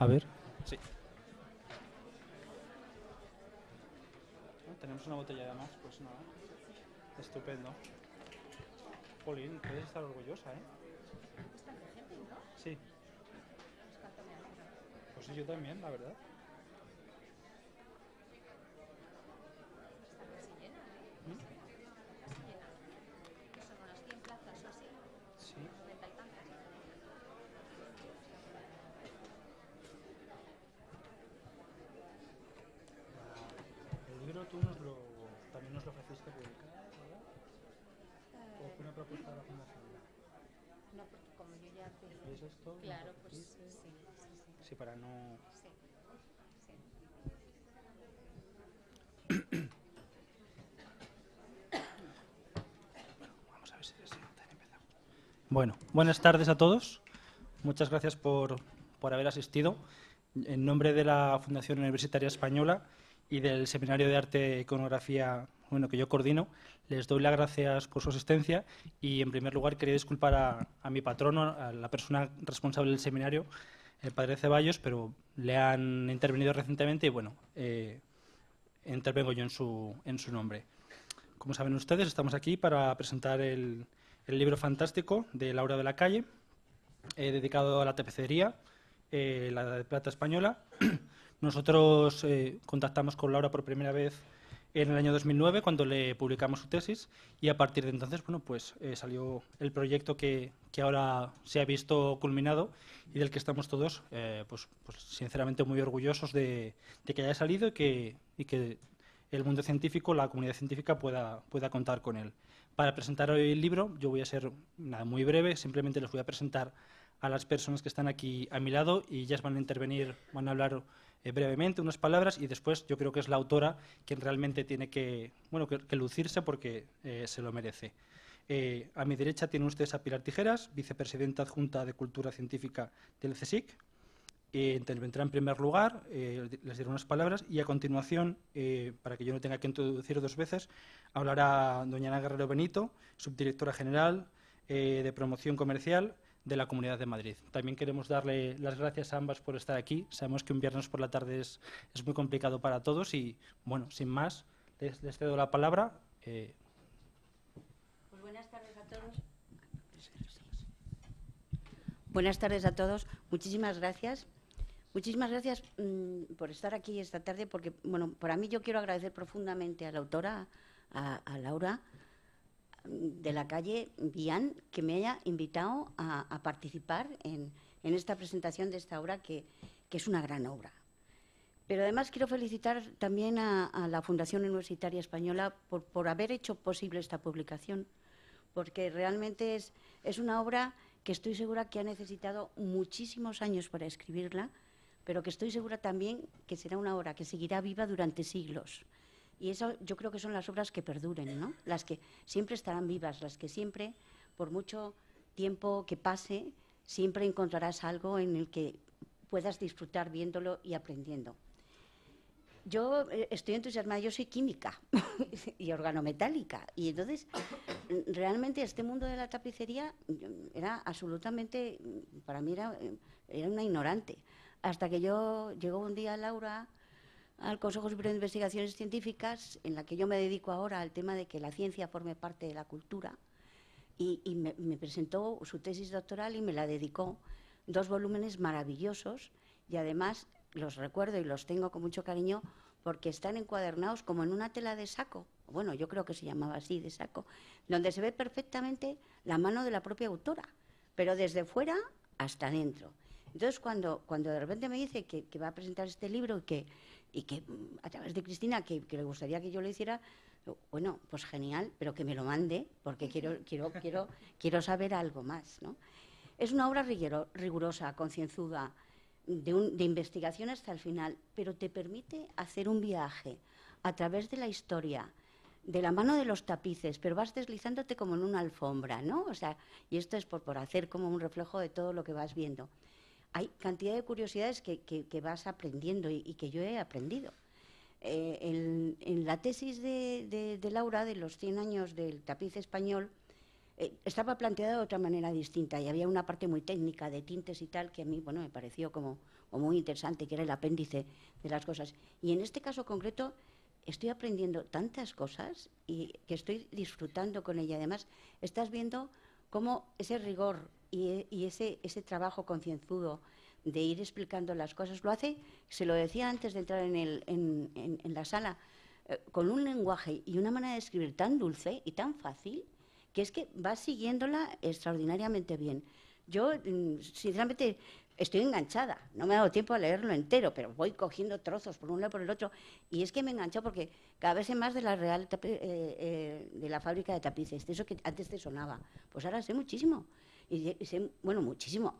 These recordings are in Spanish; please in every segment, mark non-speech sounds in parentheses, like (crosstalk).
A ver. Sí. Tenemos una botella de más, pues nada. Estupendo. Polín, puedes estar orgullosa, ¿eh? Sí. Pues yo también, la verdad. Claro, pues sí. para no... Bueno, buenas tardes a todos. Muchas gracias por, por, haber asistido. En nombre de la Fundación Universitaria Española y del Seminario de Arte e Iconografía bueno, que yo coordino, les doy las gracias por su asistencia y, en primer lugar, quería disculpar a, mi patrono, a la persona responsable del seminario, el padre Ceballos, pero le han intervenido recientemente y, bueno, eh, intervengo yo en su, en su nombre. Como saben ustedes, estamos aquí para presentar el, el libro fantástico de Laura de la Calle, eh, dedicado a la tepecería, eh, la de plata española. (clears throat) Nosotros eh, contactamos con Laura por primera vez en el año 2009 cuando le publicamos su tesis y a partir de entonces bueno, pues, eh, salió el proyecto que, que, ahora se ha visto culminado y del que estamos todos eh, pues, pues, sinceramente muy orgullosos de, que haya salido y que, y que el mundo científico, la comunidad científica pueda, pueda contar con él. Para presentar hoy el libro yo voy a ser nada, muy breve, simplemente les voy a presentar a las personas que están aquí a mi lado y ellas van a intervenir, van a hablar eh, brevemente unas palabras y después yo creo que es la autora quien realmente tiene que, bueno, que, lucirse porque eh, se lo merece. Eh, a mi derecha tiene usted a Pilar Tijeras, vicepresidenta adjunta de Cultura Científica del CSIC. intervendrá en primer lugar, les diré unas palabras y a continuación, para que yo no tenga que introducir dos veces, hablará doña Ana Guerrero Benito, subdirectora general de Promoción Comercial, de la Comunidad de Madrid. También queremos darle las gracias a ambas por estar aquí. Sabemos que un viernes por la tarde es, es muy complicado para todos y, bueno, sin más, les, cedo la palabra. Eh. Pues buenas tardes a todos. Buenas tardes a todos. Muchísimas gracias. Muchísimas gracias mm, por estar aquí esta tarde porque, bueno, para mí yo quiero agradecer profundamente a la autora, a, a Laura, de la calle Vian, que me haya invitado a, participar en, esta presentación de esta obra, que, es una gran obra. Pero además quiero felicitar también a, la Fundación Universitaria Española por, haber hecho posible esta publicación, porque realmente es una obra que estoy segura que ha necesitado muchísimos años para escribirla, pero que estoy segura también que será una obra que seguirá viva durante siglos. Y eso yo creo que son las obras que perduren, ¿no? Las que siempre estarán vivas, las que siempre, por mucho tiempo que pase, siempre encontrarás algo en el que puedas disfrutar viéndolo y aprendiendo. Yo eh, estoy entusiasmada, yo soy química (laughs) y organometálica. Y entonces, realmente este mundo de la tapicería era absolutamente, para mí eh, era, una ignorante. Hasta que yo llegó un día Laura al Consejo Superior de Investigaciones Científicas, en la que yo me dedico ahora al tema de que la ciencia forme parte de la cultura, y, me, presentó su tesis doctoral y me la dedicó, dos volúmenes maravillosos, y además los recuerdo y los tengo con mucho cariño porque están encuadernados como en una tela de saco, bueno, yo creo que se llamaba así, de saco, donde se ve perfectamente la mano de la propia autora, pero desde fuera hasta adentro. Entonces, cuando, cuando de repente me dice que, que va a presentar este libro y que, y que mm, a través de Cristina, que, le gustaría que yo lo hiciera, bueno, pues genial, pero que me lo mande, porque quiero, quiero, quiero, quiero saber algo más. ¿no? Es una obra rigurosa, concienzuda, de, de investigación hasta el final, pero te permite hacer un viaje a través de la historia, de la mano de los tapices, pero vas deslizándote como en una alfombra, ¿no? O sea, y esto es por, por hacer como un reflejo de todo lo que vas viendo hay cantidad de curiosidades que, vas aprendiendo y, que yo he aprendido. Eh, en, la tesis de, Laura de los 100 años del tapiz español eh, estaba planteada de otra manera distinta y había una parte muy técnica de tintes y tal que a mí bueno, me pareció como, como muy interesante, que era el apéndice de las cosas. Y en este caso concreto estoy aprendiendo tantas cosas y que estoy disfrutando con ella. Además, estás viendo cómo ese rigor y, ese, ese trabajo concienzudo de ir explicando las cosas, lo hace, se lo decía antes de entrar en, la sala, eh, con un lenguaje y una manera de escribir tan dulce y tan fácil, que es que va siguiéndola extraordinariamente bien. Yo, mm, sinceramente, estoy enganchada. No me he dado tiempo a leerlo entero, pero voy cogiendo trozos por un lado por el otro. Y es que me enganchado porque cada vez sé más de la Real eh, eh, de la fábrica de tapices, de eso que antes te sonaba. Pues ahora sé muchísimo y, sé, bueno, muchísimo,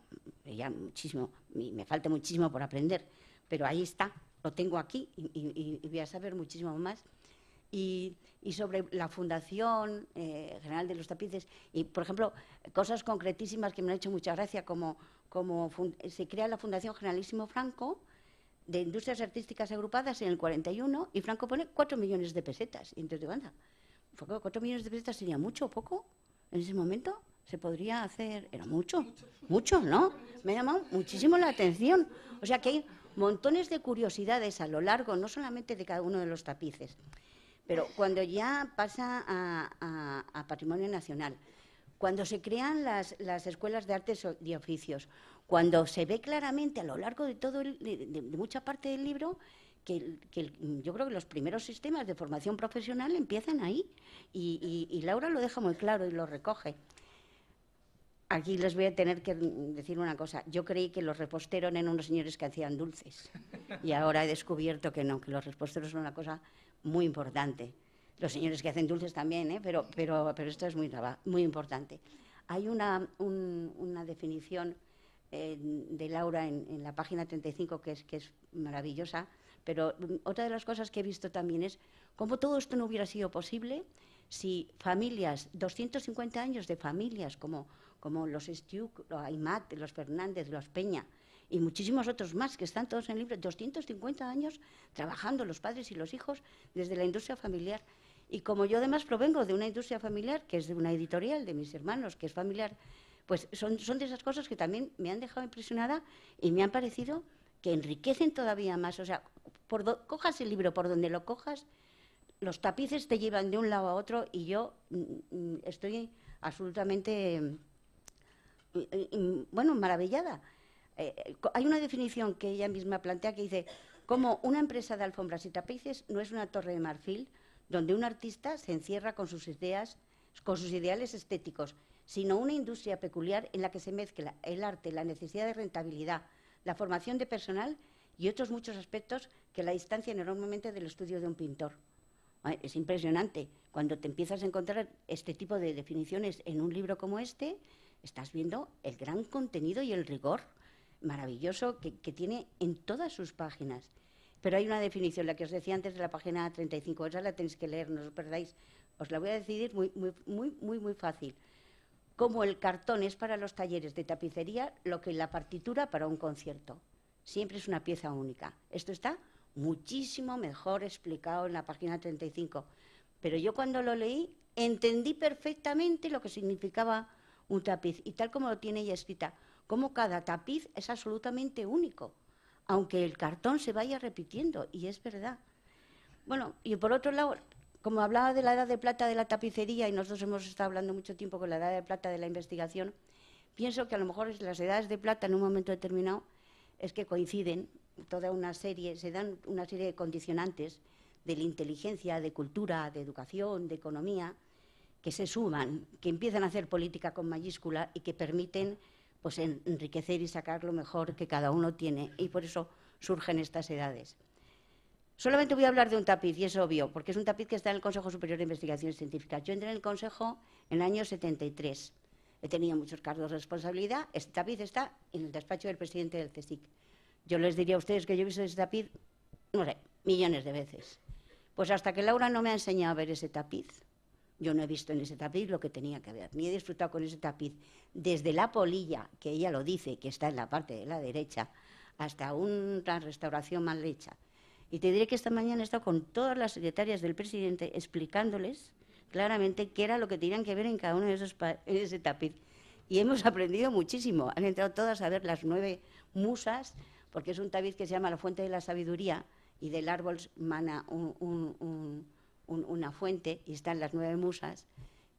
ya muchísimo, me, me falta muchísimo por aprender, pero ahí está, lo tengo aquí y, voy a saber muchísimo más. Y, sobre la Fundación eh, General de los Tapices, y por ejemplo, cosas concretísimas que me han hecho mucha gracia, como, como se crea la Fundación Generalísimo Franco, de industrias artísticas agrupadas en el 41 y Franco pone 4 millones de pesetas. Y entonces digo, ¿4 millones de pesetas sería mucho o poco en ese momento? se podría hacer, era mucho, Mucho, ¿no? Me ha llamado muchísimo la atención. O sea que hay montones de curiosidades a lo largo, no solamente de cada uno de los tapices, pero cuando ya pasa a, patrimonio nacional, cuando se crean las, escuelas de artes y oficios, cuando se ve claramente a lo largo de, todo de, mucha parte del libro que, yo creo que los primeros sistemas de formación profesional empiezan ahí y Laura lo deja muy claro y lo recoge. Aquí les voy a tener que decir una cosa. Yo creí que los reposteros eran unos señores que hacían dulces y ahora he descubierto que no, que los reposteros son una cosa muy importante. Los señores que hacen dulces también, ¿eh? pero, esto es muy, muy importante. Hay una, definición eh, de Laura en, la página 35 que es, que es maravillosa, pero mm, otra de las cosas que he visto también es cómo todo esto no hubiera sido posible si familias, 250 años de familias como como los Stuke, los Aymat, los Fernández, los Peña y muchísimos otros más que están todos en libros, 250 años trabajando los padres y los hijos desde la industria familiar. Y como yo además provengo de una industria familiar, que es de una editorial de mis hermanos, que es familiar, pues son, son de esas cosas que también me han dejado impresionada y me han parecido que enriquecen todavía más. O sea, por cojas el libro por donde lo cojas, los tapices te llevan de un lado a otro y yo mm, mm, estoy absolutamente bueno, maravillada. Eh, eh, hay una definición que ella misma plantea que dice, como una empresa de alfombras y tapices no es una torre de marfil donde un artista se encierra con sus ideas, con sus ideales estéticos, sino una industria peculiar en la que se mezcla el arte, la necesidad de rentabilidad, la formación de personal y otros muchos aspectos que la distancian enormemente del estudio de un pintor. Es impresionante cuando te empiezas a encontrar este tipo de definiciones en un libro como este, estás viendo el gran contenido y el rigor maravilloso que, tiene en todas sus páginas. Pero hay una definición, la que os decía antes de la página 35, esa la tenéis que leer, no os perdáis. Os la voy a decidir muy, muy, muy, muy, muy fácil. Como el cartón es para los talleres de tapicería, lo que la partitura para un concierto. Siempre es una pieza única. Esto está muchísimo mejor explicado en la página 35. Pero yo cuando lo leí entendí perfectamente lo que significaba un tapiz. Y tal como lo tiene ella escrita, como cada tapiz es absolutamente único, aunque el cartón se vaya repitiendo, y es verdad. Bueno, y por otro lado, como hablaba de la edad de plata de la tapicería, y nosotros hemos estado hablando mucho tiempo con la edad de plata de la investigación, pienso que a lo mejor las edades de plata en un momento determinado es que coinciden toda una serie, se dan una serie de condicionantes de la inteligencia, de cultura, de educación, de economía, que se suman, que empiezan a hacer política con mayúscula y que permiten pues, enriquecer y sacar lo mejor que cada uno tiene. Y por eso surgen estas edades. Solamente voy a hablar de un tapiz, y es obvio, porque es un tapiz que está en el Consejo Superior de Investigaciones Científicas. Yo entré en el Consejo en el año 73. He tenido muchos cargos de responsabilidad. Este tapiz está en el despacho del presidente del CSIC. Yo les diría a ustedes que yo he visto ese tapiz, no sé, millones de veces. Pues hasta que Laura no me ha enseñado a ver ese tapiz, yo no he visto en ese tapiz lo que tenía que ver, ni he disfrutado con ese tapiz. Desde la polilla, que ella lo dice, que está en la parte de la derecha, hasta una restauración mal hecha. Y te diré que esta mañana he estado con todas las secretarias del presidente explicándoles claramente qué era lo que tenían que ver en cada uno de esos ese tapiz. Y hemos aprendido muchísimo. Han entrado todas a ver las nueve musas, porque es un tapiz que se llama la fuente de la sabiduría y del árbol mana un una fuente y están las nueve musas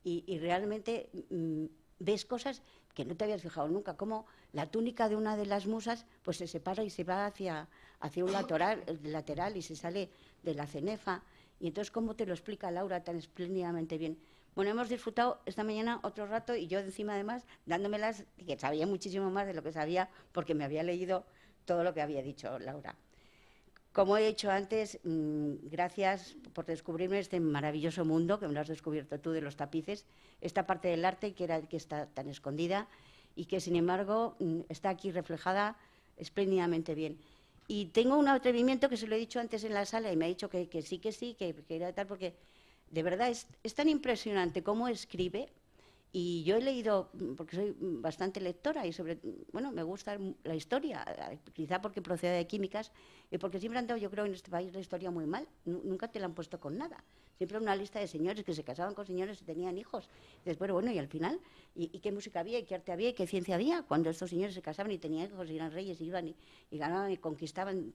y, realmente mm, ves cosas que no te habías fijado nunca, como la túnica de una de las musas pues se separa y se va hacia, hacia un lateral, lateral y se sale de la cenefa. Y entonces, ¿cómo te lo explica Laura tan espléndidamente bien? Bueno, hemos disfrutado esta mañana otro rato y yo encima además dándomelas, que sabía muchísimo más de lo que sabía porque me había leído todo lo que había dicho Laura. Como he dicho antes, mm, gracias por descubrirme este maravilloso mundo que me lo has descubierto tú de los tapices, esta parte del arte que, era, que está tan escondida y que, sin embargo, mm, está aquí reflejada espléndidamente bien. Y tengo un atrevimiento que se lo he dicho antes en la sala y me ha dicho que, sí, que sí, que, era tal, porque de verdad es tan impresionante cómo escribe y yo he leído, mm, porque soy mm, bastante lectora y sobre, mm, bueno, me gusta la historia, eh, quizá porque procede de químicas y eh, porque siempre han dado, yo creo, en este país la historia muy mal. Nunca te la han puesto con nada. Siempre una lista de señores que se casaban con señores y tenían hijos. Después, bueno, y al final, ¿y, qué música había, y qué arte había, y qué ciencia había? Cuando estos señores se casaban y tenían hijos y eran reyes y iban y, ganaban y conquistaban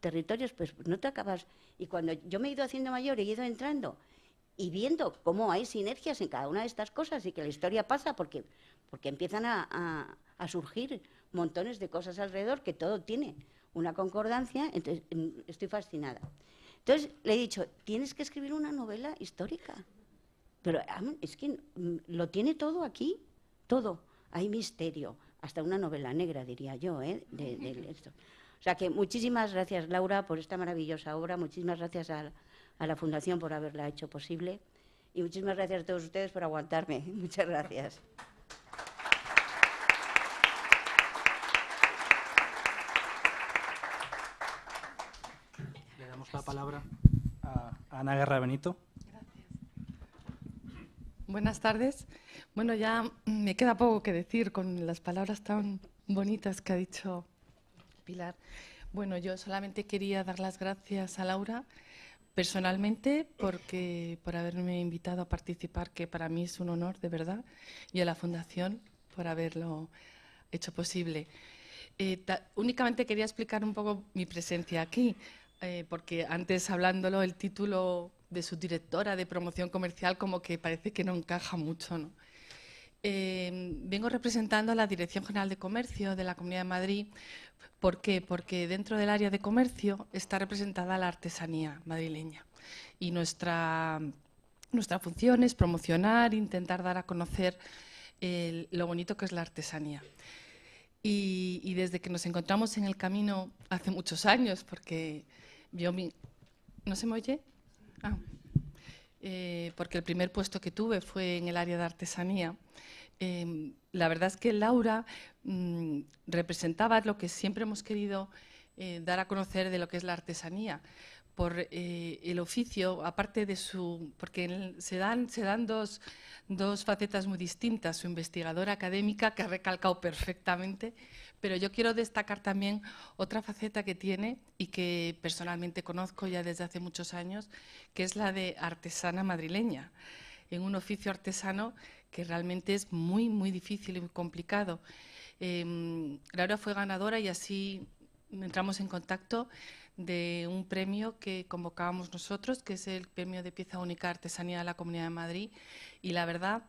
territorios, pues no te acabas. Y cuando yo me he ido haciendo mayor, y he ido entrando y viendo cómo hay sinergias en cada una de estas cosas y que la historia pasa porque, porque empiezan a, surgir montones de cosas alrededor que todo tiene una concordancia, entonces mm, estoy fascinada. Entonces le he dicho, tienes que escribir una novela histórica. Pero es que mm, lo tiene todo aquí, todo. Hay misterio, hasta una novela negra, diría yo, ¿eh? de, esto. O sea que muchísimas gracias, Laura, por esta maravillosa obra, muchísimas gracias a, a la Fundación por haberla hecho posible. Y muchísimas gracias a todos ustedes por aguantarme. (laughs) Muchas gracias. Le damos la palabra a Ana Guerra Benito. Gracias. Buenas tardes. Bueno, ya me queda poco que decir con las palabras tan bonitas que ha dicho Pilar. Bueno, yo solamente quería dar las gracias a Laura personalmente porque por haberme invitado a participar, que para mí es un honor de verdad, y a la Fundación por haberlo hecho posible. Eh, únicamente quería explicar un poco mi presencia aquí, eh, porque antes hablándolo el título de su directora de promoción comercial como que parece que no encaja mucho, ¿no? Em, vengo representando a la Dirección General de Comercio de la Comunidad de Madrid. ¿Por qué? Porque dentro del área de comercio está representada la artesanía madrileña. Y nuestra, nuestra función es promocionar, intentar dar a conocer lo bonito que es la artesanía. Y, desde que nos encontramos en el camino hace muchos años, porque yo ¿No se me oye? Ah. Eh, porque el primer puesto que tuve fue en el área de artesanía. Eh, la verdad es que Laura mm, representaba lo que siempre hemos querido eh, dar a conocer de lo que es la artesanía, por el oficio, aparte de su... porque se dan, se dan dos, dos, facetas muy distintas, su investigadora académica, que ha recalcado perfectamente, pero yo quiero destacar también otra faceta que tiene y que personalmente conozco ya desde hace muchos años, que es la de artesana madrileña, en un oficio artesano que realmente es muy, muy difícil y muy complicado. Em, Laura fue ganadora y así entramos en contacto de un premio que convocábamos nosotros, que es el Premio de Pieza Única Artesanía de la Comunidad de Madrid. Y la verdad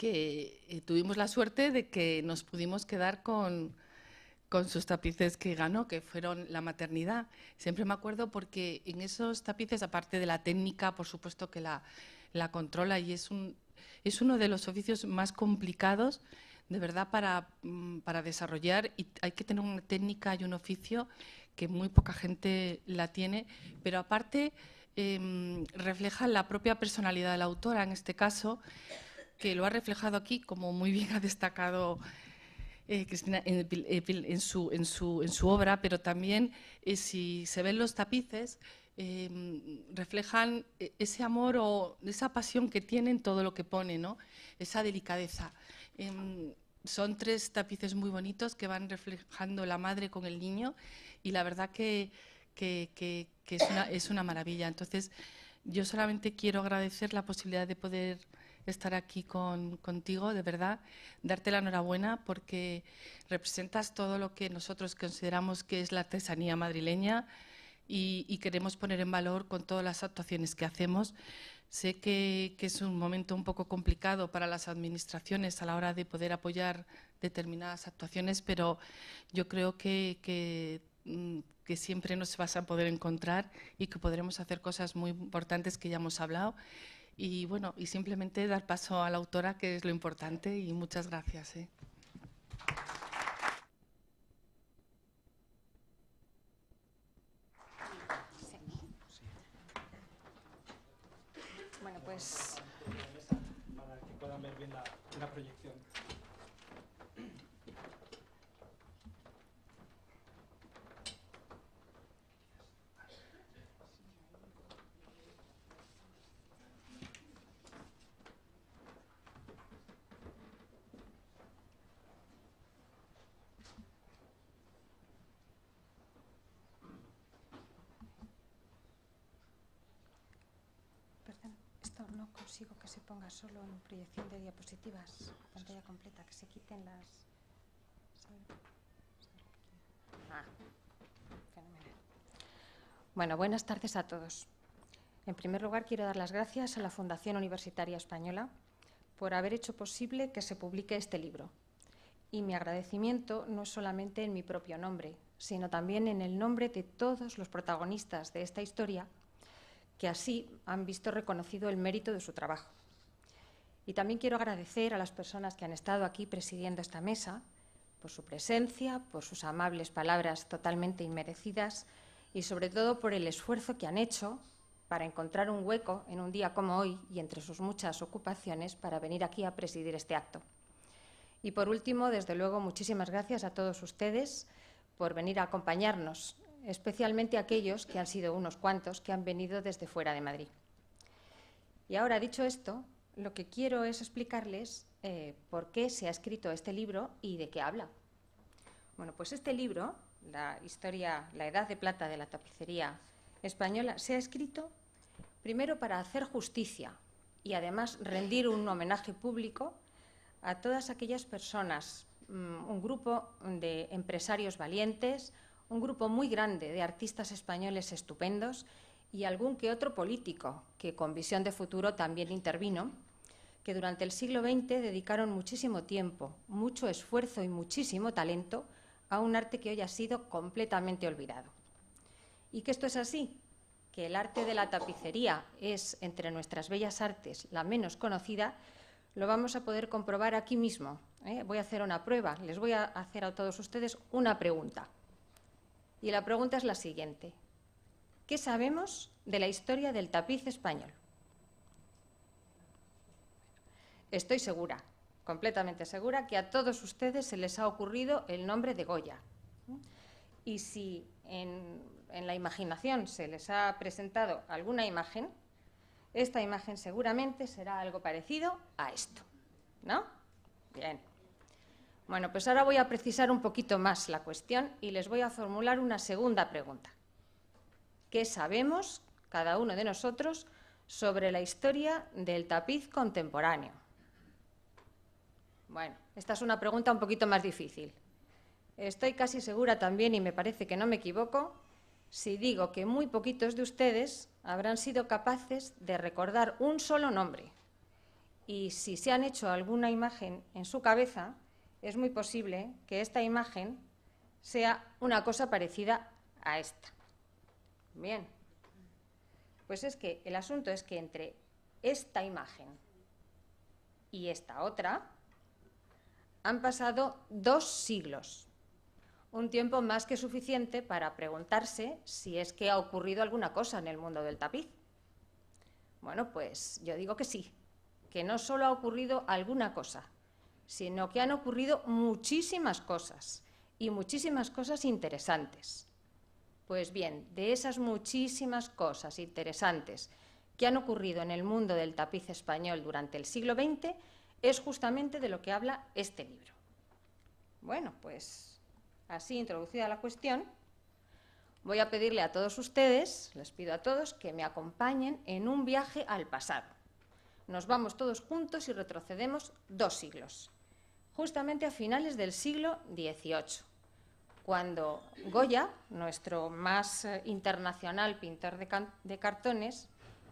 que eh, tuvimos la suerte de que nos pudimos quedar con, con sus tapices que ganó, que fueron la maternidad. Siempre me acuerdo porque en esos tapices, aparte de la técnica, por supuesto que la, la controla y es, un, es uno de los oficios más complicados, de verdad, para, mm, para, desarrollar y hay que tener una técnica y un oficio que muy poca gente la tiene, pero aparte eh, refleja la propia personalidad de la autora, en este caso, que lo ha reflejado aquí, como muy bien (laughs) ha destacado eh, Cristina eh, en, su, obra, pero también eh, si se ven los tapices, em, reflejan ese amor o esa pasión que tienen todo lo que pone, ¿no? esa delicadeza. Em, son tres tapices muy bonitos que van reflejando la madre con el niño y la verdad que, es una maravilla. Entonces, yo solamente quiero agradecer la posibilidad de poder estar aquí contigo, de verdad, darte la enhorabuena porque representas todo lo que nosotros consideramos que es la artesanía madrileña y, queremos poner en valor con todas las actuaciones que hacemos. Sé que, es un momento un poco complicado para las administraciones a la hora de poder apoyar determinadas actuaciones, pero yo creo que que mm, siempre nos vas a poder encontrar y que podremos hacer cosas muy importantes que ya hemos hablado y bueno, y simplemente dar paso a la autora, que es lo importante, y muchas gracias. ¿eh? consigo que se ponga solo en proyección de diapositivas, pantalla completa, que se quiten las... Ah, bueno, buenas tardes a todos. En primer lugar, quiero dar las gracias a la Fundación Universitaria Española por haber hecho posible que se publique este libro. Y mi agradecimiento no es solamente en mi propio nombre, sino también en el nombre de todos los protagonistas de esta historia que así han visto reconocido el mérito de su trabajo. Y también quiero agradecer a las personas que han estado aquí presidiendo esta mesa por su presencia, por sus amables palabras totalmente inmerecidas y sobre todo por el esfuerzo que han hecho para encontrar un hueco en un día como hoy y entre sus muchas ocupaciones para venir aquí a presidir este acto. Y por último, desde luego, muchísimas gracias a todos ustedes por venir a acompañarnos especialmente aquellos que han sido unos cuantos que han venido desde fuera de Madrid. Y ahora, dicho esto, lo que quiero es explicarles eh, por qué se ha escrito este libro y de qué habla. Bueno, pues este libro, la historia, la edad de plata de la tapicería española, se ha escrito primero para hacer justicia y además rendir un homenaje público a todas aquellas personas, mm, un grupo de empresarios valientes, un grupo muy grande de artistas españoles estupendos y algún que otro político que con visión de futuro también intervino, que durante el siglo XX dedicaron muchísimo tiempo, mucho esfuerzo y muchísimo talento a un arte que hoy ha sido completamente olvidado. Y que esto es así, que el arte de la tapicería es, entre nuestras bellas artes, la menos conocida, lo vamos a poder comprobar aquí mismo. ¿eh? Voy a hacer una prueba, les voy a hacer a todos ustedes una pregunta. Y la pregunta es la siguiente. ¿Qué sabemos de la historia del tapiz español? Estoy segura, completamente segura, que a todos ustedes se les ha ocurrido el nombre de Goya. Y si en, la imaginación se les ha presentado alguna imagen, esta imagen seguramente será algo parecido a esto. ¿No? Bien. Bueno, pues ahora voy a precisar un poquito más la cuestión y les voy a formular una segunda pregunta. ¿Qué sabemos, cada uno de nosotros, sobre la historia del tapiz contemporáneo? Bueno, esta es una pregunta un poquito más difícil. Estoy casi segura también, y me parece que no me equivoco, si digo que muy poquitos de ustedes habrán sido capaces de recordar un solo nombre. Y si se han hecho alguna imagen en su cabeza, es muy posible que esta imagen sea una cosa parecida a esta. Bien. Pues es que el asunto es que entre esta imagen y esta otra han pasado dos siglos. Un tiempo más que suficiente para preguntarse si es que ha ocurrido alguna cosa en el mundo del tapiz. Bueno, pues yo digo que sí, que no solo ha ocurrido alguna cosa, sino que han ocurrido muchísimas cosas y muchísimas cosas interesantes. Pues bien, de esas muchísimas cosas interesantes que han ocurrido en el mundo del tapiz español durante el siglo XX es justamente de lo que habla este libro. Bueno, pues así introducida la cuestión, voy a pedirle a todos ustedes, les pido a todos, que me acompañen en un viaje al pasado. Nos vamos todos juntos y retrocedemos dos siglos, justamente a finales del siglo XVIII, cuando Goya, nuestro más eh, internacional pintor de, cartones,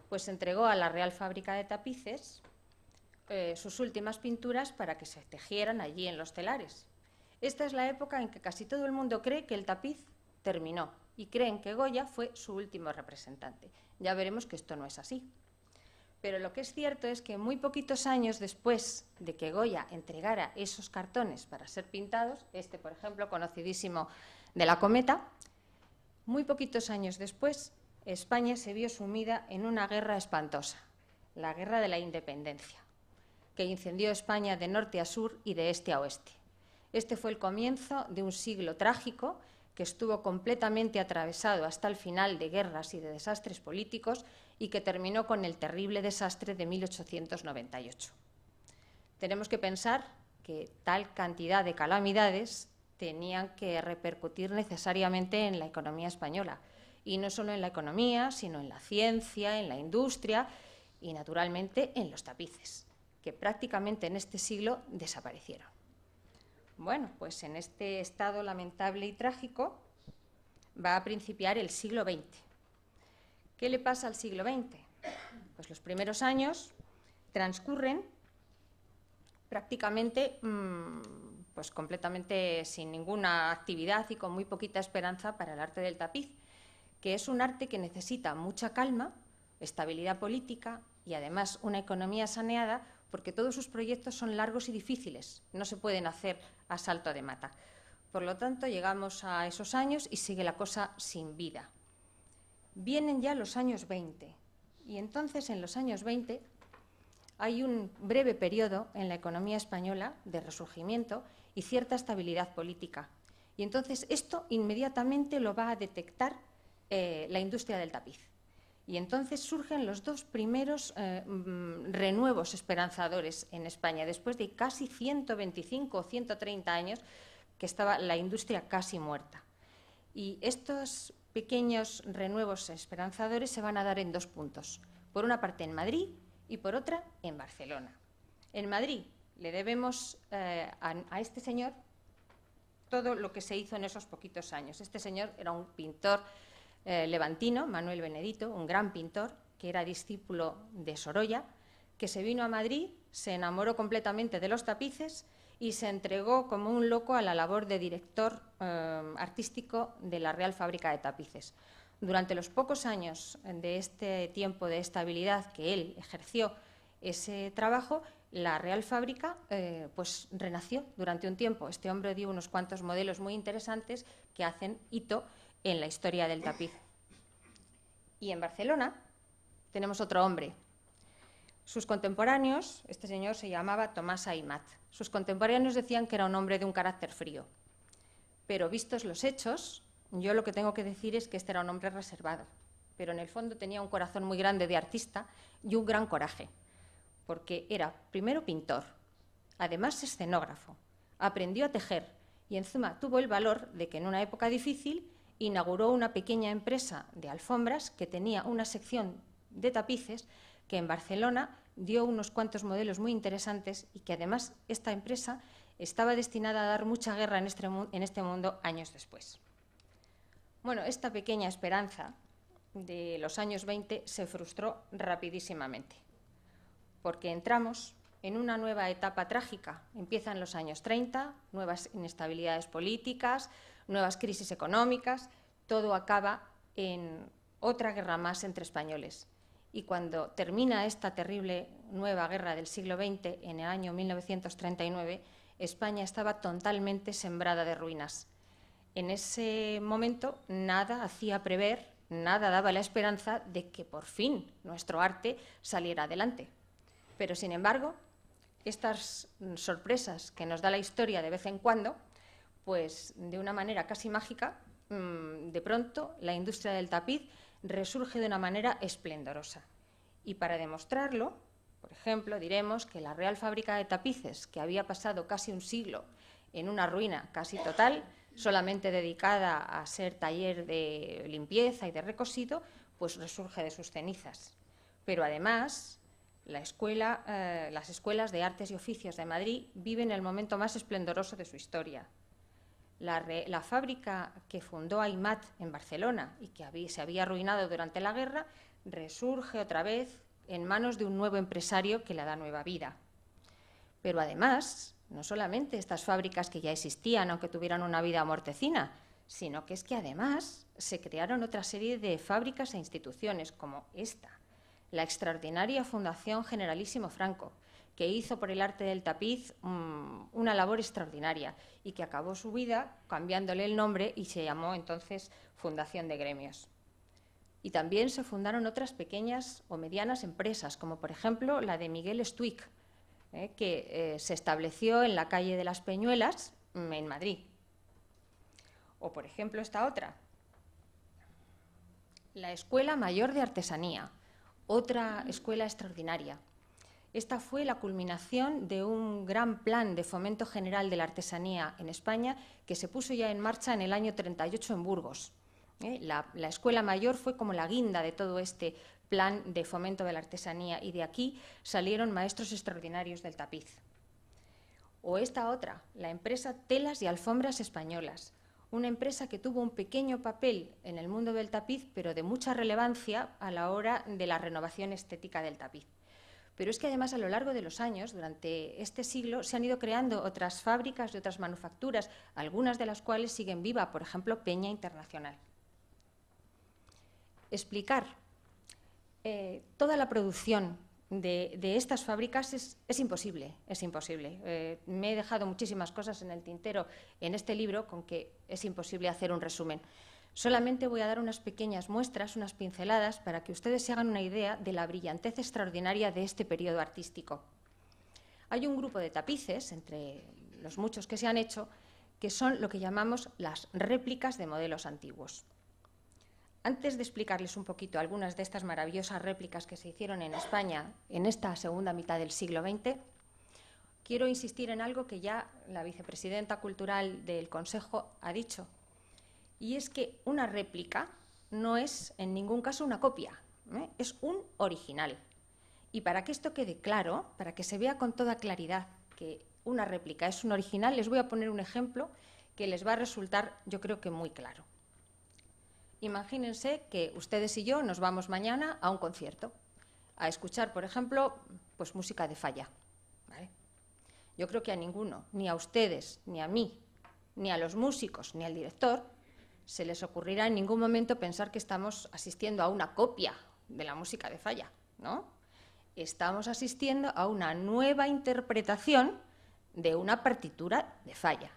pues entregó a la Real Fábrica de Tapices eh, sus últimas pinturas para que se tejieran allí en los telares. Esta es la época en que casi todo el mundo cree que el tapiz terminó y creen que Goya fue su último representante. Ya veremos que esto no es así. Pero lo que es cierto es que muy poquitos años después de que Goya entregara esos cartones para ser pintados, este, por ejemplo, conocidísimo de la cometa, muy poquitos años después, España se vio sumida en una guerra espantosa, la Guerra de la Independencia, que incendió España de norte a sur y de este a oeste. Este fue el comienzo de un siglo trágico que estuvo completamente atravesado hasta el final de guerras y de desastres políticos y que terminó con el terrible desastre de 1898. Tenemos que pensar que tal cantidad de calamidades tenían que repercutir necesariamente en la economía española, y no solo en la economía, sino en la ciencia, en la industria y, naturalmente, en los tapices, que prácticamente en este siglo desaparecieron. Bueno, pues en este estado lamentable y trágico va a principiar el siglo XX, ¿Qué le pasa al siglo XX? Pues los primeros años transcurren prácticamente mm, pues completamente sin ninguna actividad y con muy poquita esperanza para el arte del tapiz, que es un arte que necesita mucha calma, estabilidad política y además una economía saneada, porque todos sus proyectos son largos y difíciles, no se pueden hacer a salto de mata. Por lo tanto, llegamos a esos años y sigue la cosa sin vida vienen ya los años 20. Y entonces, en los años 20, hay un breve periodo en la economía española de resurgimiento y cierta estabilidad política. Y entonces esto inmediatamente lo va a detectar eh, la industria del tapiz. Y entonces surgen los dos primeros eh, mm, renuevos esperanzadores en España, después de casi 125 o 130 años que estaba la industria casi muerta. Y estos pequeños renuevos esperanzadores se van a dar en dos puntos. Por una parte en Madrid y por otra en Barcelona. En Madrid le debemos eh, a, este señor todo lo que se hizo en esos poquitos años. Este señor era un pintor eh, levantino, Manuel Benedito, un gran pintor, que era discípulo de Sorolla, que se vino a Madrid, se enamoró completamente de los tapices y se entregó como un loco a la labor de director eh, artístico de la Real Fábrica de Tapices. Durante los pocos años de este tiempo de estabilidad que él ejerció ese trabajo, la Real Fábrica eh, pues renació durante un tiempo. Este hombre dio unos cuantos modelos muy interesantes que hacen hito en la historia del tapiz. Y en Barcelona tenemos otro hombre, sus contemporáneos, este señor se llamaba Tomás Aymat, sus contemporáneos decían que era un hombre de un carácter frío. Pero vistos los hechos, yo lo que tengo que decir es que este era un hombre reservado, pero en el fondo tenía un corazón muy grande de artista y un gran coraje, porque era primero pintor, además escenógrafo, aprendió a tejer y encima tuvo el valor de que en una época difícil inauguró una pequeña empresa de alfombras que tenía una sección de tapices que en Barcelona dio unos cuantos modelos muy interesantes y que además esta empresa estaba destinada a dar mucha guerra en este, este mundo años después. Bueno, esta pequeña esperanza de los años 20 se frustró rapidísimamente, porque entramos en una nueva etapa trágica. Empiezan los años 30, nuevas inestabilidades políticas, nuevas crisis económicas, todo acaba en otra guerra más entre españoles y cuando termina esta terrible nueva guerra del siglo XX, en el año 1939, España estaba totalmente sembrada de ruinas. En ese momento nada hacía prever, nada daba la esperanza de que por fin nuestro arte saliera adelante. Pero, sin embargo, estas sorpresas que nos da la historia de vez en cuando, pues de una manera casi mágica, mm, de pronto la industria del tapiz resurge de una manera esplendorosa. Y para demostrarlo, por ejemplo, diremos que la Real Fábrica de Tapices, que había pasado casi un siglo en una ruina casi total, solamente dedicada a ser taller de limpieza y de recosido, pues resurge de sus cenizas. Pero además, eh, las escuelas de artes y oficios de Madrid viven el momento más esplendoroso de su historia, la, fábrica que fundó AIMAT en Barcelona y que se había arruinado durante la guerra, resurge otra vez en manos de un nuevo empresario que le da nueva vida. Pero además, no solamente estas fábricas que ya existían, aunque tuvieran una vida mortecina, sino que es que además se crearon otra serie de fábricas e instituciones como esta, la extraordinaria Fundación Generalísimo Franco, que hizo por el arte del tapiz mm, una labor extraordinaria y que acabó su vida cambiándole el nombre y se llamó entonces Fundación de Gremios. Y también se fundaron otras pequeñas o medianas empresas, como por ejemplo la de Miguel Stuick, eh, que eh, se estableció en la calle de las Peñuelas, mm, en Madrid. O por ejemplo esta otra, la Escuela Mayor de Artesanía, otra escuela extraordinaria, esta fue la culminación de un gran plan de fomento general de la artesanía en España que se puso ya en marcha en el año 38 en Burgos. ¿eh? la, escuela mayor fue como la guinda de todo este plan de fomento de la artesanía y de aquí salieron maestros extraordinarios del tapiz. O esta otra, la empresa Telas y Alfombras Españolas, una empresa que tuvo un pequeño papel en el mundo del tapiz, pero de mucha relevancia a la hora de la renovación estética del tapiz pero es que además a lo largo de los años, durante este siglo, se han ido creando otras fábricas y otras manufacturas, algunas de las cuales siguen viva, por ejemplo, Peña Internacional. Explicar eh, toda la producción de, estas fábricas es, imposible, es imposible. Eh, me he dejado muchísimas cosas en el tintero en este libro con que es imposible hacer un resumen. Solamente voy a dar unas pequeñas muestras, unas pinceladas, para que ustedes se hagan una idea de la brillantez extraordinaria de este periodo artístico. Hay un grupo de tapices, entre los muchos que se han hecho, que son lo que llamamos las réplicas de modelos antiguos. Antes de explicarles un poquito algunas de estas maravillosas réplicas que se hicieron en España en esta segunda mitad del siglo XX, quiero insistir en algo que ya la vicepresidenta cultural del Consejo ha dicho, y es que una réplica no es en ningún caso una copia, ¿eh? es un original. Y para que esto quede claro, para que se vea con toda claridad que una réplica es un original, les voy a poner un ejemplo que les va a resultar, yo creo que muy claro. Imagínense que ustedes y yo nos vamos mañana a un concierto, a escuchar, por ejemplo, pues música de falla. Yo creo que a ninguno, ni a ustedes, ni a mí, ni a los músicos, ni al director, se les ocurrirá en ningún momento pensar que estamos asistiendo a una copia de la música de falla, ¿no? Estamos asistiendo a una nueva interpretación de una partitura de falla.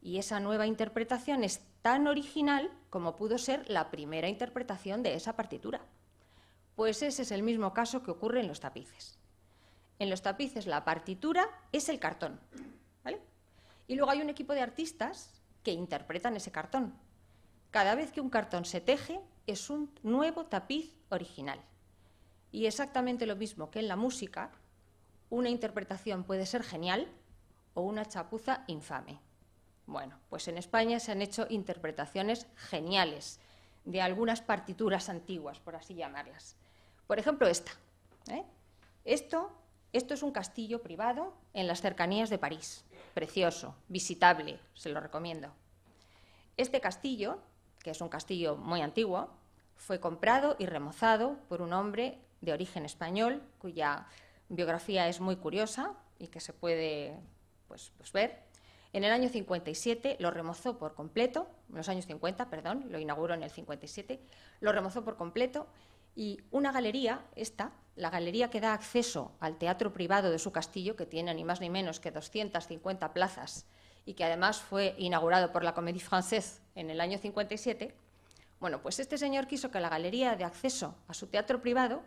Y esa nueva interpretación es tan original como pudo ser la primera interpretación de esa partitura. Pues ese es el mismo caso que ocurre en los tapices. En los tapices la partitura es el cartón, ¿vale? Y luego hay un equipo de artistas que interpretan ese cartón, cada vez que un cartón se teje es un nuevo tapiz original. Y exactamente lo mismo que en la música, una interpretación puede ser genial o una chapuza infame. Bueno, pues en España se han hecho interpretaciones geniales de algunas partituras antiguas, por así llamarlas. Por ejemplo, esta. ¿eh? Esto, esto es un castillo privado en las cercanías de París. Precioso, visitable, se lo recomiendo. Este castillo que es un castillo muy antiguo, fue comprado y remozado por un hombre de origen español, cuya biografía es muy curiosa y que se puede pues, pues ver. En el año 57 lo remozó por completo, en los años 50, perdón, lo inauguró en el 57, lo remozó por completo y una galería, esta, la galería que da acceso al teatro privado de su castillo, que tiene ni más ni menos que 250 plazas y que además fue inaugurado por la Comédie Française en el año 57, bueno, pues este señor quiso que la galería de acceso a su teatro privado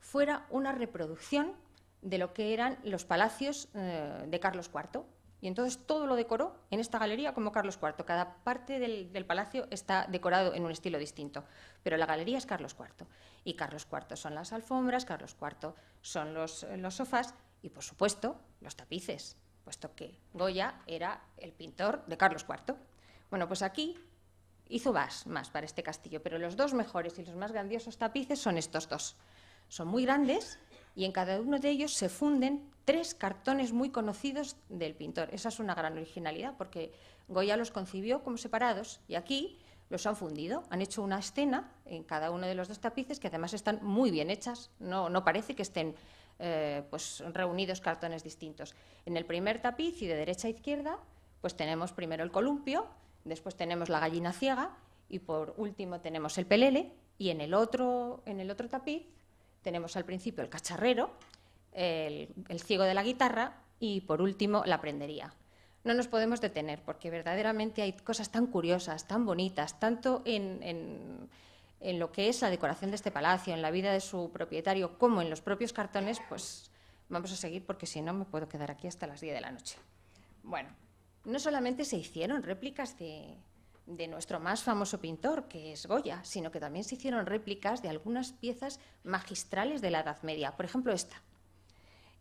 fuera una reproducción de lo que eran los palacios eh, de Carlos IV. Y entonces todo lo decoró en esta galería como Carlos IV. Cada parte del, palacio está decorado en un estilo distinto, pero la galería es Carlos IV. Y Carlos IV son las alfombras, Carlos IV son los sofás y, por supuesto, los tapices puesto que Goya era el pintor de Carlos IV. Bueno, pues aquí hizo más, más para este castillo, pero los dos mejores y los más grandiosos tapices son estos dos. Son muy grandes y en cada uno de ellos se funden tres cartones muy conocidos del pintor. Esa es una gran originalidad porque Goya los concibió como separados y aquí los han fundido, han hecho una escena en cada uno de los dos tapices que además están muy bien hechas, no, no parece que estén eh, pues, reunidos cartones distintos. En el primer tapiz y de derecha a izquierda, pues tenemos primero el columpio, después tenemos la gallina ciega y por último tenemos el pelele y en el otro, en el otro tapiz tenemos al principio el cacharrero, el, ciego de la guitarra y por último la prendería no nos podemos detener, porque verdaderamente hay cosas tan curiosas, tan bonitas, tanto en, en lo que es la decoración de este palacio, en la vida de su propietario, como en los propios cartones, pues vamos a seguir porque si no me puedo quedar aquí hasta las 10 de la noche. Bueno, no solamente se hicieron réplicas de, nuestro más famoso pintor, que es Goya, sino que también se hicieron réplicas de algunas piezas magistrales de la Edad Media. Por ejemplo, esta.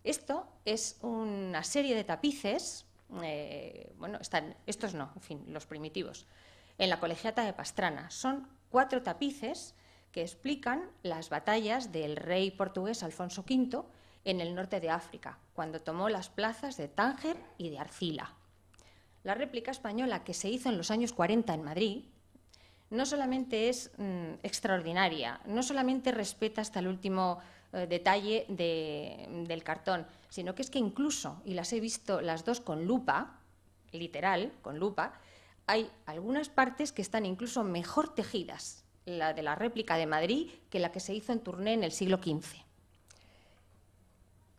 Esto es una serie de tapices, eh, bueno, están, estos no, en fin, los primitivos, en la colegiata de Pastrana. Son cuatro tapices que explican las batallas del rey portugués Alfonso V en el norte de África, cuando tomó las plazas de Tánger y de Arcila. La réplica española que se hizo en los años 40 en Madrid no solamente es mm, extraordinaria, no solamente respeta hasta el último eh, detalle del cartón, sino que es que incluso, y las he visto las dos con lupa, literal, con lupa, hay algunas partes que están incluso mejor tejidas, la de la réplica de Madrid, que la que se hizo en Tourné en el siglo XV.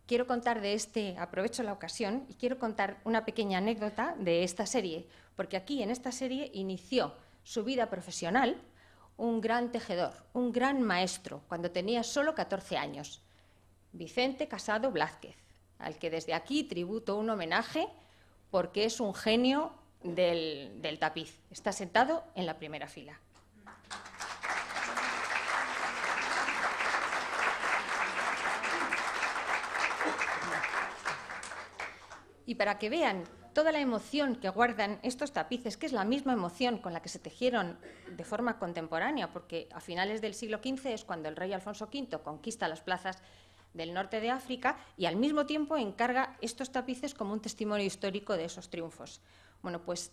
Quiero contar de este, aprovecho la ocasión, y quiero contar una pequeña anécdota de esta serie, porque aquí en esta serie inició su vida profesional un gran tejedor, un gran maestro, cuando tenía solo 14 años, Vicente Casado Blázquez, al que desde aquí tributo un homenaje porque es un genio del, tapiz. Está sentado en la primera fila. Y para que vean toda la emoción que guardan estos tapices, que es la misma emoción con la que se tejieron de forma contemporánea, porque a finales del siglo XV es cuando el rey Alfonso V conquista las plazas del norte de África y al mismo tiempo encarga estos tapices como un testimonio histórico de esos triunfos. Bueno, pues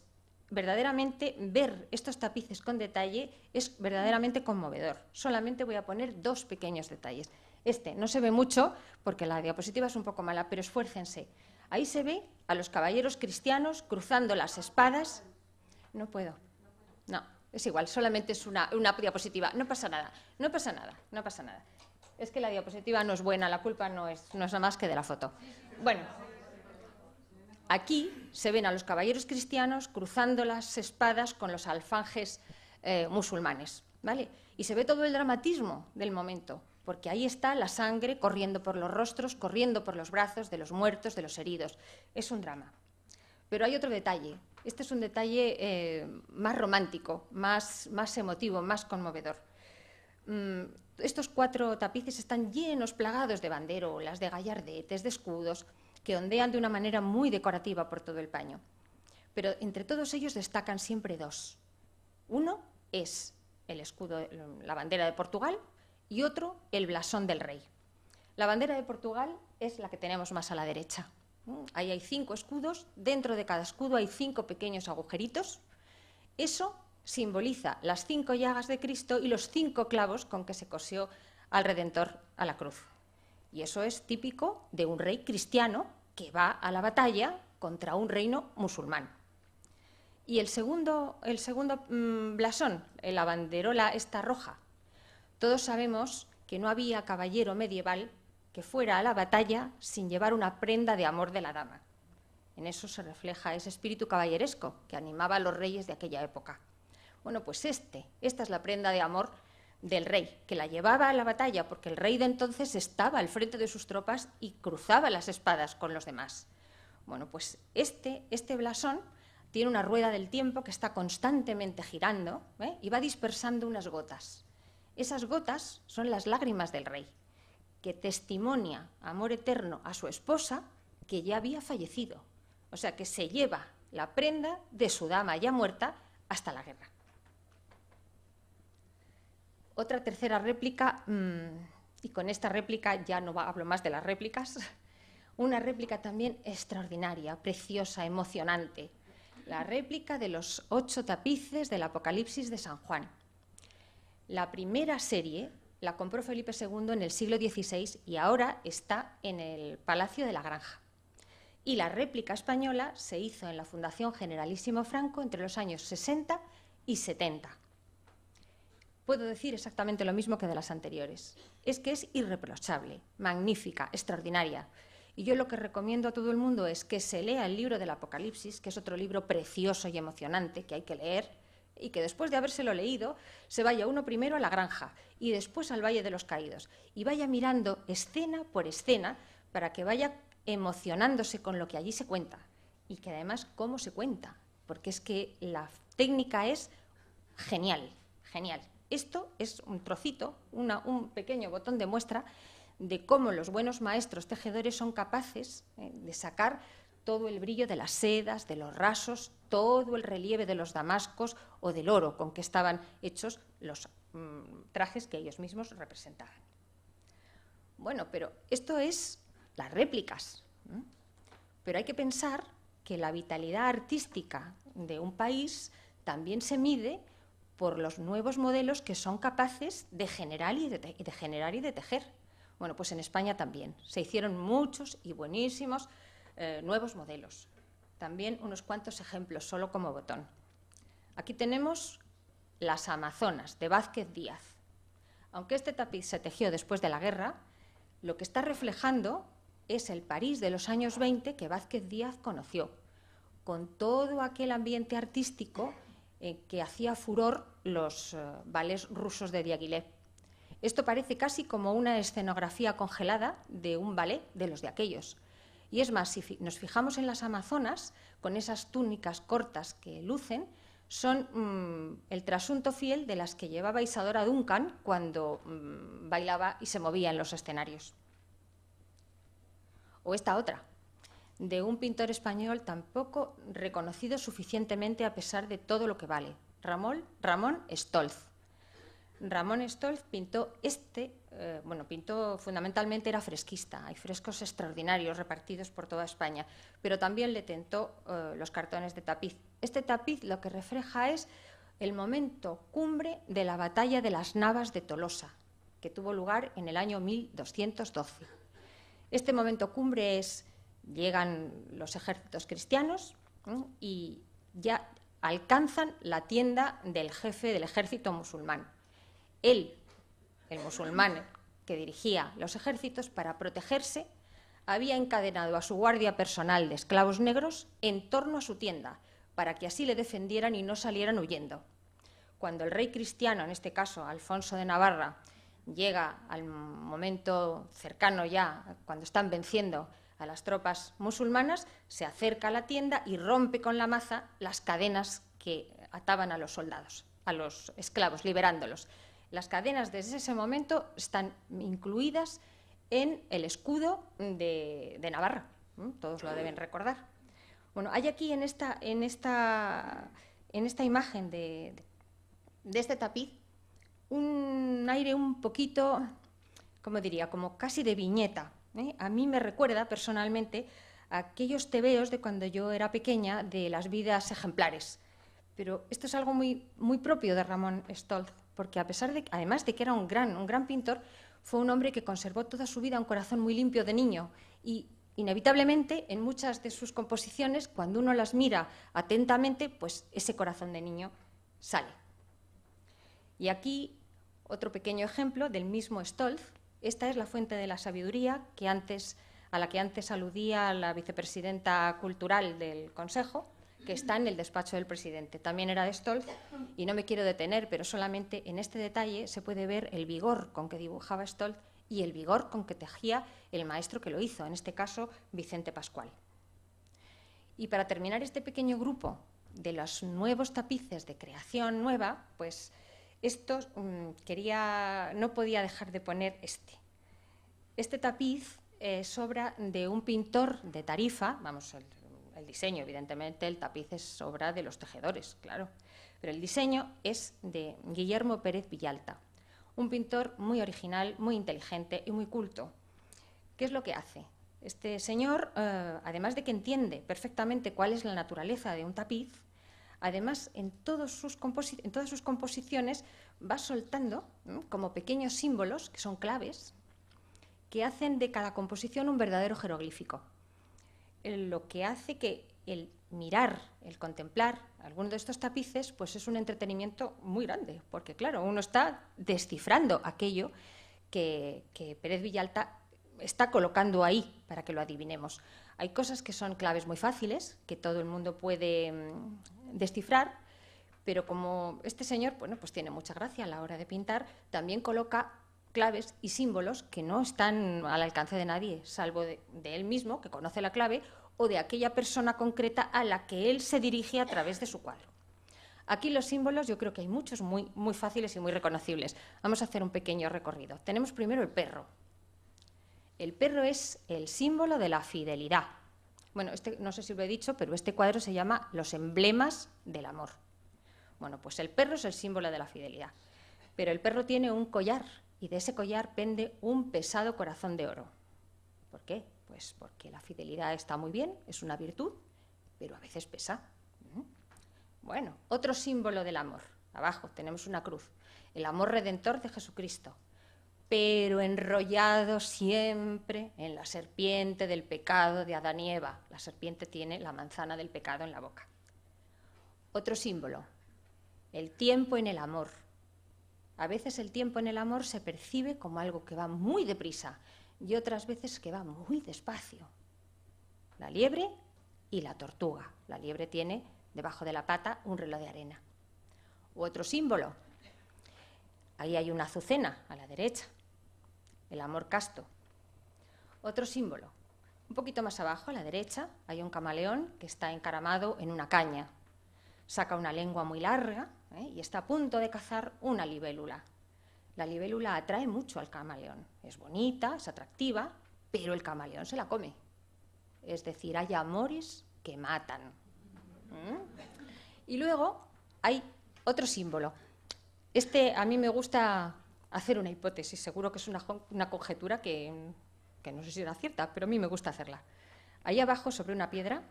verdaderamente ver estos tapices con detalle es verdaderamente conmovedor. Solamente voy a poner dos pequeños detalles. Este no se ve mucho porque la diapositiva es un poco mala, pero esfuércense. Ahí se ve a los caballeros cristianos cruzando las espadas. No puedo. No, es igual, solamente es una, diapositiva. No pasa nada, no pasa nada, no pasa nada. Es que la diapositiva no es buena, la culpa no es, no es nada más que de la foto. Bueno. Aquí se ven a los caballeros cristianos cruzando las espadas con los alfanjes eh, musulmanes, ¿vale? Y se ve todo el dramatismo del momento, porque ahí está la sangre corriendo por los rostros, corriendo por los brazos de los muertos, de los heridos. Es un drama. Pero hay otro detalle. Este es un detalle eh, más romántico, más, más emotivo, más conmovedor. Mm, estos cuatro tapices están llenos, plagados de banderolas, de gallardetes, de escudos que ondean de una manera muy decorativa por todo el paño. Pero entre todos ellos destacan siempre dos. Uno es el escudo, la bandera de Portugal, y otro el blasón del rey. La bandera de Portugal es la que tenemos más a la derecha. Mm, ahí hay cinco escudos, dentro de cada escudo hay cinco pequeños agujeritos. Eso simboliza las cinco llagas de Cristo y los cinco clavos con que se cosió al Redentor a la cruz. Y eso es típico de un rey cristiano que va a la batalla contra un reino musulmán. Y el segundo, el segundo mm, blasón, la banderola esta roja. Todos sabemos que no había caballero medieval que fuera a la batalla sin llevar una prenda de amor de la dama. En eso se refleja ese espíritu caballeresco que animaba a los reyes de aquella época. Bueno, pues este, esta es la prenda de amor del rey, que la llevaba a la batalla, porque el rey de entonces estaba al frente de sus tropas y cruzaba las espadas con los demás. Bueno, pues este, este blasón tiene una rueda del tiempo que está constantemente girando ¿eh? y va dispersando unas gotas. Esas gotas son las lágrimas del rey, que testimonia amor eterno a su esposa que ya había fallecido. O sea, que se lleva la prenda de su dama ya muerta hasta la guerra. Otra tercera réplica, mm, y con esta réplica ya no hablo más de las réplicas, (laughs) una réplica también extraordinaria, preciosa, emocionante, la réplica de los ocho tapices del Apocalipsis de San Juan. La primera serie la compró Felipe II en el siglo XVI y ahora está en el Palacio de la Granja. Y la réplica española se hizo en la Fundación Generalísimo Franco entre los años 60 y 70 puedo decir exactamente lo mismo que de las anteriores. Es que es irreprochable, magnífica, extraordinaria. Y yo lo que recomiendo a todo el mundo es que se lea el libro del Apocalipsis, que es otro libro precioso y emocionante que hay que leer, y que después de habérselo leído se vaya uno primero a la granja y después al Valle de los Caídos y vaya mirando escena por escena para que vaya emocionándose con lo que allí se cuenta y que además cómo se cuenta, porque es que la técnica es genial, genial. Esto es un trocito, un pequeño botón de muestra de cómo los buenos maestros tejedores son capaces eh, de sacar todo el brillo de las sedas, de los rasos, todo el relieve de los damascos o del oro con que estaban hechos los mm, trajes que ellos mismos representaban. Bueno, pero esto es las réplicas. Pero hay que pensar que la vitalidad artística de un país también se mide por los nuevos modelos que son capaces de generar y de, generar y de tejer. Bueno, pues en España también. Se hicieron muchos y buenísimos eh, nuevos modelos. También unos cuantos ejemplos, solo como botón. Aquí tenemos Las Amazonas, de Vázquez Díaz. Aunque este tapiz se tejió después de la guerra, lo que está reflejando es el París de los años 20 que Vázquez Díaz conoció, con todo aquel ambiente artístico eh, que hacía furor los vales eh, rusos de Diaghilev. Esto parece casi como una escenografía congelada de un ballet de los de aquellos. Y es más, si nos fijamos en las amazonas, con esas túnicas cortas que lucen, son mm, el trasunto fiel de las que llevaba Isadora Duncan cuando mm, bailaba y se movía en los escenarios. O esta otra, de un pintor español tampoco reconocido suficientemente a pesar de todo lo que vale, Ramón, Ramón Stolz. Ramón Stolz pintó este, eh, bueno, pintó fundamentalmente era fresquista, hay frescos extraordinarios repartidos por toda España, pero también le tentó eh, los cartones de tapiz. Este tapiz lo que refleja es el momento cumbre de la batalla de las Navas de Tolosa, que tuvo lugar en el año 1212. Este momento cumbre es, llegan los ejércitos cristianos y ya alcanzan la tienda del jefe del ejército musulmán. Él, el musulmán que dirigía los ejércitos, para protegerse, había encadenado a su guardia personal de esclavos negros en torno a su tienda, para que así le defendieran y no salieran huyendo. Cuando el rey cristiano, en este caso Alfonso de Navarra, llega al momento cercano ya, cuando están venciendo a las tropas musulmanas, se acerca a la tienda y rompe con la maza las cadenas que ataban a los soldados, a los esclavos, liberándolos. Las cadenas desde ese momento están incluidas en el escudo de, Navarra, todos lo deben recordar. Bueno, hay aquí en esta, imagen de, de este tapiz un aire un poquito, como diría, como casi de viñeta, ¿eh? A mí me recuerda personalmente aquellos tebeos de cuando yo era pequeña de las vidas ejemplares. Pero esto es algo muy, propio de Ramón Stolz, porque a pesar de, además de que era un gran, un gran pintor, fue un hombre que conservó toda su vida un corazón muy limpio de niño y inevitablemente en muchas de sus composiciones, cuando uno las mira atentamente, pues ese corazón de niño sale. Y aquí otro pequeño ejemplo del mismo Stolz, esta es la fuente de la sabiduría que antes, a la que antes aludía la vicepresidenta cultural del Consejo, que está en el despacho del presidente. También era de Stolz y no me quiero detener, pero solamente en este detalle se puede ver el vigor con que dibujaba Stolz y el vigor con que tejía el maestro que lo hizo, en este caso Vicente Pascual. Y para terminar este pequeño grupo de los nuevos tapices de creación nueva, pues esto mm, quería, no podía dejar de poner este. Este tapiz eh, es obra de un pintor de Tarifa, vamos, el, diseño, evidentemente, el tapiz es obra de los tejedores, claro, pero el diseño es de Guillermo Pérez Villalta, un pintor muy original, muy inteligente y muy culto. ¿Qué es lo que hace? Este señor, eh, además de que entiende perfectamente cuál es la naturaleza de un tapiz, Además, en, todas sus composiciones va soltando como pequeños símbolos, que son claves, que hacen de cada composición un verdadero jeroglífico. Eh, lo que hace que el mirar, el contemplar alguno de estos tapices, pues es un entretenimiento muy grande, porque claro, uno está descifrando aquello que, que Pérez Villalta está colocando ahí para que lo adivinemos. Hay cosas que son claves muy fáciles, que todo el mundo puede mm, descifrar, pero como este señor bueno, pues tiene mucha gracia a la hora de pintar, también coloca claves y símbolos que no están al alcance de nadie, salvo de, de él mismo, que conoce la clave, o de aquella persona concreta a la que él se dirige a través de su cuadro. Aquí los símbolos yo creo que hay muchos muy, muy fáciles y muy reconocibles. Vamos a hacer un pequeño recorrido. Tenemos primero el perro, el perro es el símbolo de la fidelidad. Bueno, este, no sé si lo he dicho, pero este cuadro se llama Los emblemas del amor. Bueno, pues el perro es el símbolo de la fidelidad. Pero el perro tiene un collar y de ese collar pende un pesado corazón de oro. ¿Por qué? Pues porque la fidelidad está muy bien, es una virtud, pero a veces pesa. Bueno, otro símbolo del amor. Abajo tenemos una cruz, el amor redentor de Jesucristo pero enrollado siempre en la serpiente del pecado de Adán y Eva. La serpiente tiene la manzana del pecado en la boca. Otro símbolo, el tiempo en el amor. A veces el tiempo en el amor se percibe como algo que va muy deprisa y otras veces que va muy despacio. La liebre y la tortuga. La liebre tiene debajo de la pata un reloj de arena. otro símbolo. Ahí hay una azucena a la derecha, el amor casto. Otro símbolo. Un poquito más abajo, a la derecha, hay un camaleón que está encaramado en una caña. Saca una lengua muy larga ¿eh? y está a punto de cazar una libélula. La libélula atrae mucho al camaleón. Es bonita, es atractiva, pero el camaleón se la come. Es decir, hay amores que matan. ¿Mm? Y luego hay otro símbolo. Este a mí me gusta hacer una hipótesis. Seguro que es una, conjetura que, no sé si era cierta, pero a mí me gusta hacerla. Ahí abajo, sobre una piedra,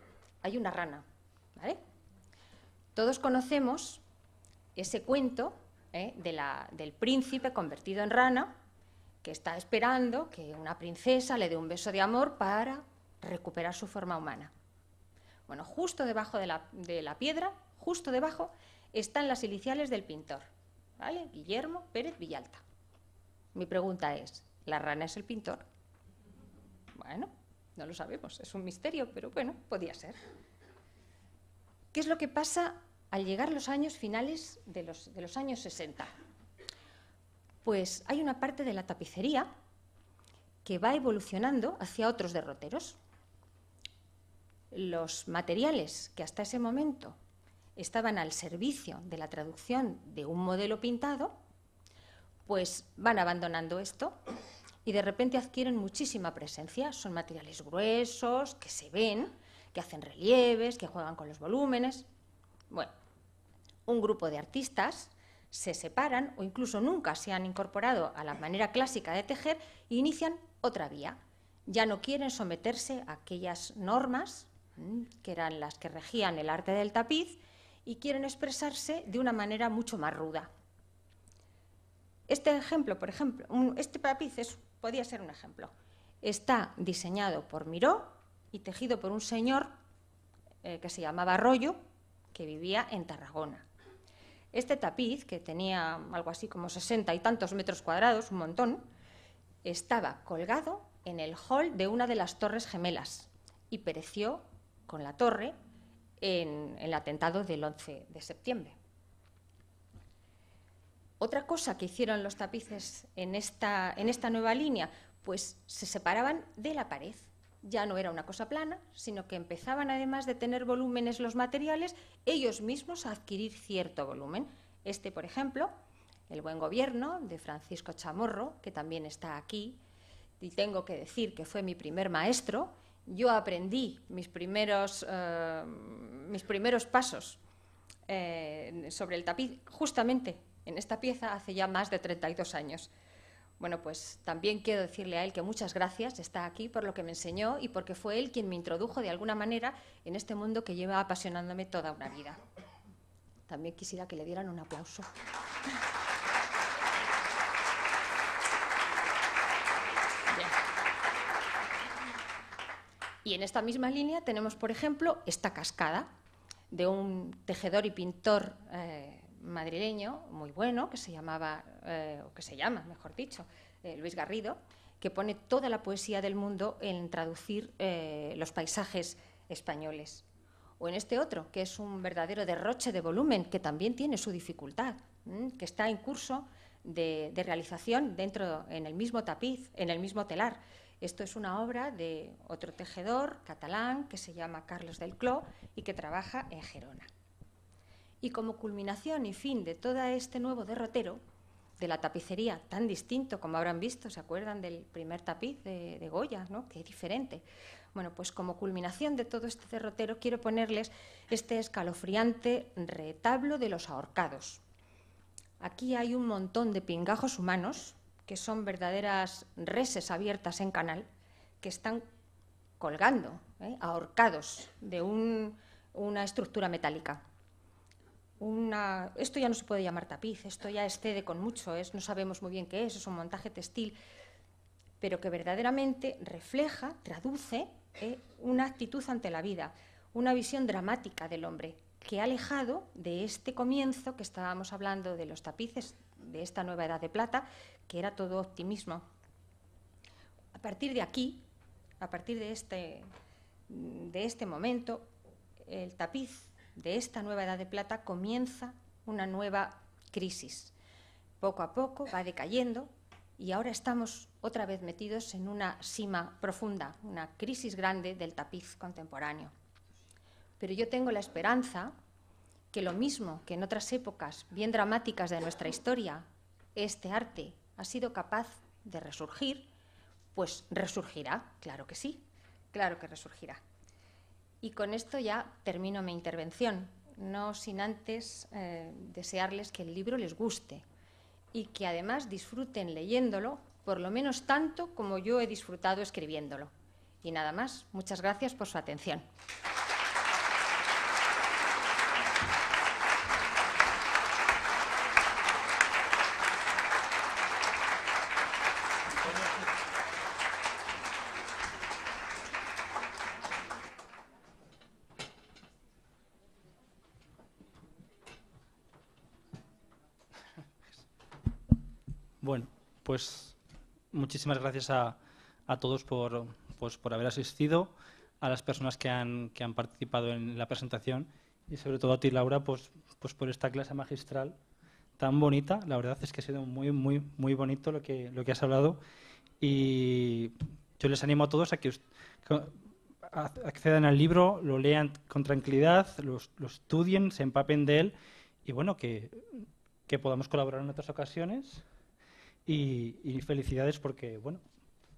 hay una rana. ¿vale? Todos conocemos ese cuento ¿eh? de la, del príncipe convertido en rana que está esperando que una princesa le dé un beso de amor para recuperar su forma humana. Bueno, justo debajo de la, piedra, justo debajo, están las iniciales del pintor, Guillermo Pérez Villalta. Mi pregunta es, ¿la rana es el pintor? Bueno, no lo sabemos, es un misterio, pero bueno, podía ser. ¿Qué es lo que pasa al llegar los años finales de los, de los años 60? Pues hay una parte de la tapicería que va evolucionando hacia otros derroteros. Los materiales que hasta ese momento estaban al servicio de la traducción de un modelo pintado pues van abandonando esto y de repente adquieren muchísima presencia. Son materiales gruesos, que se ven, que hacen relieves, que juegan con los volúmenes. Bueno, un grupo de artistas se separan o incluso nunca se han incorporado a la manera clásica de tejer e inician otra vía. Ya no quieren someterse a aquellas normas mm, que eran las que regían el arte del tapiz y quieren expresarse de una manera mucho más ruda. Este ejemplo, por ejemplo, este tapiz es, ser un ejemplo. Está diseñado por Miró y tejido por un señor eh, que se llamaba Arroyo, que vivía en Tarragona. Este tapiz, que tenía algo así como sesenta y tantos metros cuadrados, un montón, estaba colgado en el hall de una de las torres gemelas y pereció con la torre en el atentado del 11 de septiembre. Otra cosa que hicieron los tapices en esta, nueva línea, pues se separaban de la pared. Ya no era una cosa plana, sino que empezaban, además de tener volúmenes los materiales, ellos mismos a adquirir cierto volumen. Este, por ejemplo, El buen gobierno, de Francisco Chamorro, que también está aquí, y tengo que decir que fue mi primer maestro, yo aprendí mis primeros, eh, pasos eh, sobre el tapiz justamente en esta pieza hace ya más de 32 años. Bueno, pues también quiero decirle a él que muchas gracias, está aquí por lo que me enseñó y porque fue él quien me introdujo de alguna manera en este mundo que lleva apasionándome toda una vida. También quisiera que le dieran un aplauso. Y en esta misma línea tenemos, por ejemplo, esta cascada de un tejedor y pintor eh, madrileño muy bueno que se llamaba, eh, o que se llama, mejor dicho, eh, Luis Garrido, que pone toda la poesía del mundo en traducir eh, los paisajes españoles. O en este otro, que es un verdadero derroche de volumen, que también tiene su dificultad, que está en curso de, de, realización dentro, en el mismo tapiz, en el mismo telar. Esto es una obra de otro tejedor catalán que se llama Carlos del Cló y que trabaja en Gerona. Y como culminación y fin de todo este nuevo derrotero, de la tapicería, tan distinto como habrán visto, ¿se acuerdan del primer tapiz de, Goya? ¿no? Qué diferente. Bueno, pues como culminación de todo este derrotero quiero ponerles este escalofriante retablo de los ahorcados. Aquí hay un montón de pingajos humanos, que son verdaderas reses abiertas en canal, que están colgando, ¿eh? ahorcados de una estructura metálica una, esto ya no se puede llamar tapiz, esto ya excede con mucho, es, no sabemos muy bien qué es, es un montaje textil, pero que verdaderamente refleja, traduce eh, una actitud ante la vida, una visión dramática del hombre, que ha alejado de este comienzo que estábamos hablando de los tapices, de esta nueva edad de plata, que era todo optimismo. A partir de aquí, a partir de este, de este momento, el tapiz de esta nueva edad de plata comienza una nueva crisis. Poco a poco va decayendo y ahora estamos otra vez metidos en una sima profunda, una crisis grande del tapiz contemporáneo. Pero yo tengo la esperanza que lo mismo que en otras épocas bien dramáticas de nuestra historia, este arte ha sido capaz de resurgir, pues resurgirá, claro que sí, claro que resurgirá. Y con esto ya termino mi intervención, no sin antes eh, desearles que el libro les guste y que además disfruten leyéndolo, por lo menos tanto como yo he disfrutado escribiéndolo. Y nada más, muchas gracias por su atención. pues muchísimas gracias a, todos pues, por, haber asistido, a las personas que han, participado en la presentación y sobre todo a ti, Laura, pues, pues, por esta clase magistral tan bonita. La verdad es que ha sido muy, muy, muy bonito lo que, lo que has hablado y yo les animo a todos a que, accedan al libro, lo lean con tranquilidad, lo, estudien, se empapen de él y bueno, que podamos colaborar en otras ocasiones y, felicidades porque, bueno,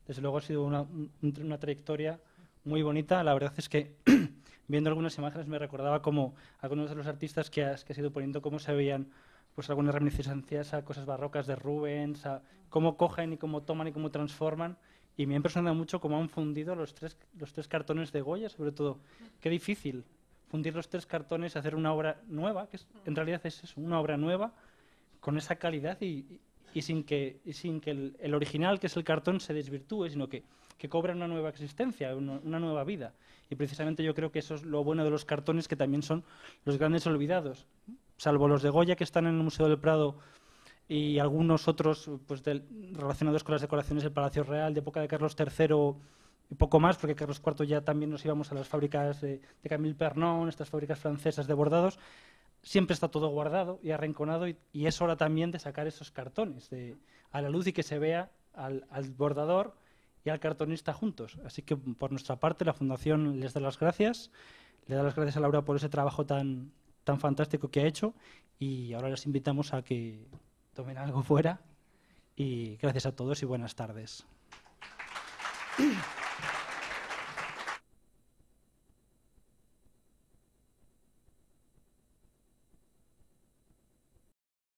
desde luego ha sido una, una trayectoria muy bonita. La verdad es que (clears throat) viendo algunas imágenes me recordaba como algunos de los artistas que has, que ido poniendo, cómo se veían pues algunas reminiscencias a cosas barrocas de Rubens, a cómo cogen y cómo toman y cómo transforman. Y me ha impresionado mucho cómo han fundido los tres, los tres cartones de Goya, sobre todo. Qué difícil fundir los tres cartones, y hacer una obra nueva, que en realidad es una obra nueva, con esa calidad y y sin que, sin que el, original, que es el cartón, se desvirtúe, sino que, cobra una nueva existencia, una, nueva vida. Y precisamente yo creo que eso es lo bueno de los cartones, que también son los grandes olvidados, salvo los de Goya que están en el Museo del Prado y algunos otros pues, relacionados con las decoraciones del Palacio Real, de época de Carlos III y poco más, porque Carlos IV ya también nos íbamos a las fábricas de, de Camille Pernon, estas fábricas francesas de bordados, siempre está todo guardado y arrinconado y, es hora también de sacar esos cartones a la luz y que se vea al, bordador y al cartonista juntos. Así que por nuestra parte la Fundación les da las gracias, le da las gracias a Laura por ese trabajo tan, tan fantástico que ha hecho y ahora les invitamos a que tomen algo (laughs) fuera y gracias a todos y buenas tardes.